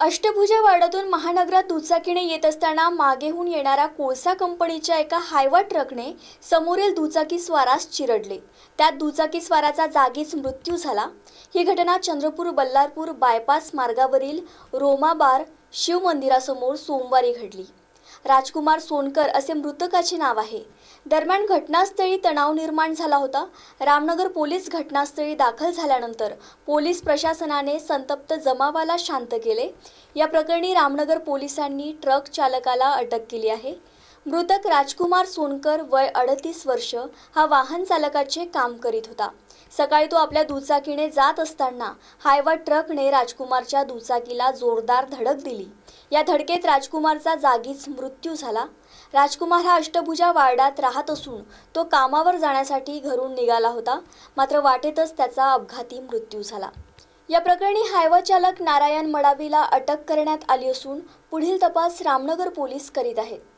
अष्टभुजा वाडातून महानगरात दुचाकीने येत असताना मागेहून येणाऱ्या कोळसा कंपनीच्या एका हायवा ट्रकने समोरील दुचाकी स्वारास चिरडले त्यात दुचाकी स्वाराचा जागीच मृत्यू झाला ही घटना चंद्रपूर बल्लारपूर बायपास मार्गावरील रोमाबार शिवमंदिरासमोर सोमवारी घडली राजकुमार सोनकर असे मृतकाचे नाव आहे दरम्यान घटनास्थळी तणाव निर्माण झाला होता रामनगर पोलीस घटनास्थळी दाखल झाल्यानंतर पोलीस प्रशासनाने संतप्त जमावाला शांत केले या प्रकरणी रामनगर पोलिसांनी ट्रक चालकाला अटक केली आहे मृतक राजकुमार सोनकर वय अडतीस वर्ष हा वाहन चालकाचे काम करीत होता सकाळी तो आपल्या दुचाकीने जात असताना हायवा ट्रकने राजकुमारच्या दुचाकीला जोरदार धडक दिली या धडकेत राजकुमारचा जागीच मृत्यू झाला राजकुमार हा अष्टभुजा वार्डात राहत असून तो कामावर जाण्यासाठी घरून निघाला होता मात्र वाटेतच त्याचा अपघाती मृत्यू झाला या प्रकरणी हायवा चालक नारायण मडावीला अटक करण्यात आली असून पुढील तपास रामनगर पोलीस करीत आहेत